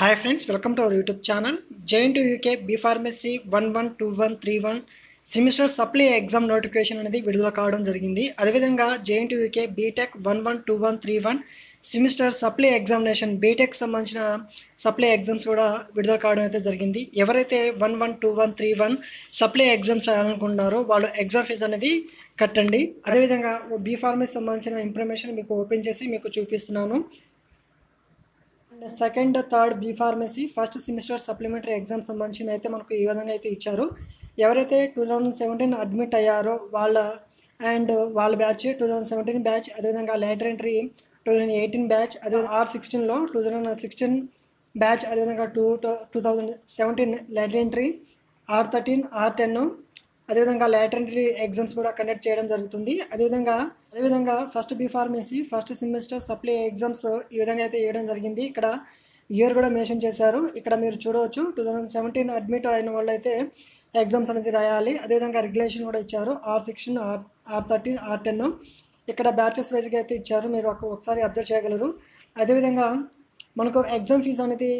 hi friends welcome to our YouTube channel T UK B pharmacy one one two one three one semester supply exam notification అనేది విడుదల కావడం జరిగింది అదేవిధంగా T UK BTech one one two one three one semester supply examination BTech సంబంధించిన supply exams కూడా విడుదల కావడం అయితే జరిగింది ఎవరైతే one one two one three one supply exams రాయాలనుకుంటున్నారో వాళ్ళు ఎగ్జామ్ ఫీజు అనేది కట్టండి అదేవిధంగా బీఫార్మసీ సంబంధించిన ఇన్ఫర్మేషన్ మీకు ఓపెన్ చేసి మీకు చూపిస్తున్నాను and second third B pharmacy first semester supplementary exam సంబంధించిన అయితే మనకు ఈ విధంగా అయితే ఇచ్చారు ఎవరైతే టూ థౌజండ్ సెవెంటీన్ అడ్మిట్ అయ్యారో వాళ్ళ అండ్ వాళ్ళ batch two thousand seventeen batch అదేవిధంగా later entry two thousand eighteen batch అదే ఆర్ సిక్స్టీన్లో టూ థౌజండ్ సిక్స్టీన్ బ్యాచ్ అదేవిధంగా two two thousand seventeen later entry R thirteen R ten అదేవిధంగా ల్యాటరీ exams కూడా కండక్ట్ చేయడం జరుగుతుంది అదేవిధంగా అదేవిధంగా first pharmacy first semester supply exams ఈ విధంగా అయితే ఇవ్వడం జరిగింది ఇక్కడ ఇయర్ కూడా మెన్షన్ చేశారు ఇక్కడ మీరు చూడవచ్చు టూ థౌజండ్ సెవెంటీన్ అడ్మిట్ అయిన వాళ్ళు అయితే ఎగ్జామ్స్ అనేది రాయాలి అదేవిధంగా రెగ్యులేషన్ కూడా ఇచ్చారు R section R R thirteen R ten ఇక్కడ బ్యాచెస్ వైజ్గా అయితే ఇచ్చారు మీరు ఒకసారి అబ్జర్వ్ చేయగలరు అదేవిధంగా మనకు ఎగ్జామ్ ఫీజు అనేది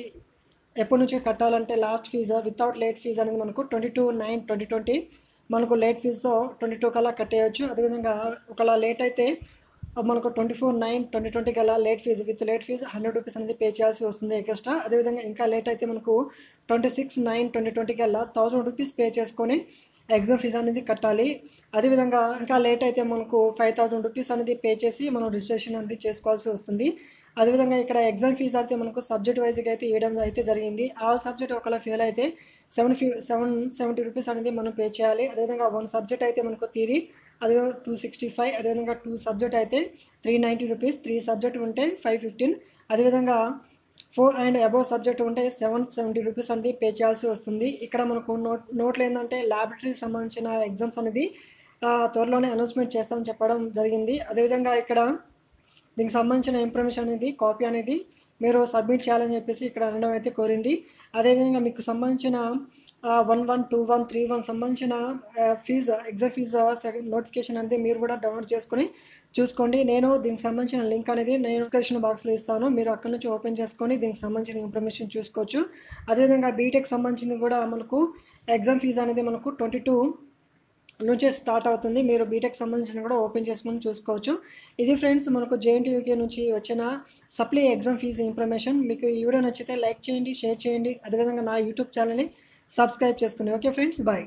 ఎప్పటి నుంచి కట్టాలంటే last fee without late fee అనేది మనకు twenty two nine twenty twenty మనకు లేట్ ఫీజుతో ట్వంటీ టూ కల్లా కట్టేయచ్చు అదేవిధంగా ఒకలా లేట్ అయితే మనకు twenty four nine twenty twenty కల్లా late fee with late fee hundred rupees అనేది పే చేయాల్సి వస్తుంది ఎక్స్ట్రా అదేవిధంగా ఇంకా లేట్ అయితే మనకు twenty six nine twenty twenty కల్లా థౌజండ్ రూపీస్ పే చేసుకొని ఎగ్జామ్ ఫీజు అనేది కట్టాలి అదేవిధంగా ఇంకా లేట్ అయితే మనకు ఫైవ్ థౌజండ్ రూపీస్ అనేది పే చేసి మనం రిజిస్ట్రేషన్ అనేది చేసుకోవాల్సి వస్తుంది అదేవిధంగా ఇక్కడ ఎగ్జామ్ ఫీజు అయితే మనకు సబ్జెక్ట్ వైజ్గా అయితే వేయడం అయితే జరిగింది ఆల్ సబ్జెక్ట్ ఒకవేళ ఫెయిల్ అయితే సెవెన్ ఫి సెవెన్ సెవెంటీ రూపీస్ అనేది మనం పే చేయాలి అదేవిధంగా వన్ సబ్జెక్ట్ అయితే మనకు తీరి అదే టూ సిక్స్టీ ఫైవ్ అదేవిధంగా టూ సబ్జెక్ట్ అయితే three ninety rupees three subject ఉంటే ఫైవ్ ఫిఫ్టీన్ అదేవిధంగా ఫోర్ అండ్ అబోవ్ సబ్జెక్ట్ ఉంటే సెవెన్ సెవెంటీ రూపీస్ అనేది పే చేయాల్సి వస్తుంది ఇక్కడ మనకు నోట్ నోట్లు ఏంటంటే ల్యాబొరేటరీకి సంబంధించిన ఎగ్జామ్స్ అనేది త్వరలోనే అనౌన్స్మెంట్ చేస్తామని చెప్పడం జరిగింది అదేవిధంగా ఇక్కడ దీనికి సంబంధించిన ఇన్ఫర్మేషన్ అనేది కాపీ అనేది మీరు సబ్మిట్ చేయాలని చెప్పేసి ఇక్కడ అనడం అయితే కోరింది అదేవిధంగా మీకు సంబంధించిన one one two one three one సంబంధించిన fee exam fee second notification అనేది మీరు కూడా డౌన్లోడ్ చేసుకొని చూసుకోండి నేను దీనికి సంబంధించిన లింక్ అనేది నేను డిస్క్రిప్షన్ బాక్స్లో ఇస్తాను మీరు అక్కడ నుంచి ఓపెన్ చేసుకొని దీనికి సంబంధించిన ఇన్ఫర్మేషన్ చూసుకోవచ్చు అదేవిధంగా బీటెక్ సంబంధించింది కూడా మనకు ఎగ్జామ్ ఫీజు అనేది మనకు ట్వంటీ టూ నుంచే స్టార్ట్ అవుతుంది మీరు బీటెక్ సంబంధించిన కూడా ఓపెన్ చేసుకుని చూసుకోవచ్చు ఇది ఫ్రెండ్స్ మనకు జేఎన్టీయూకే నుంచి వచ్చిన సప్లై ఎగ్జామ్ ఫీజు ఇన్ఫర్మేషన్ మీకు ఈ వీడియో నచ్చితే లైక్ చేయండి షేర్ చేయండి అదేవిధంగా నా యూట్యూబ్ ఛానల్ని సబ్స్క్రైబ్ చేసుకోండి ఓకే ఫ్రెండ్స్ బాయ్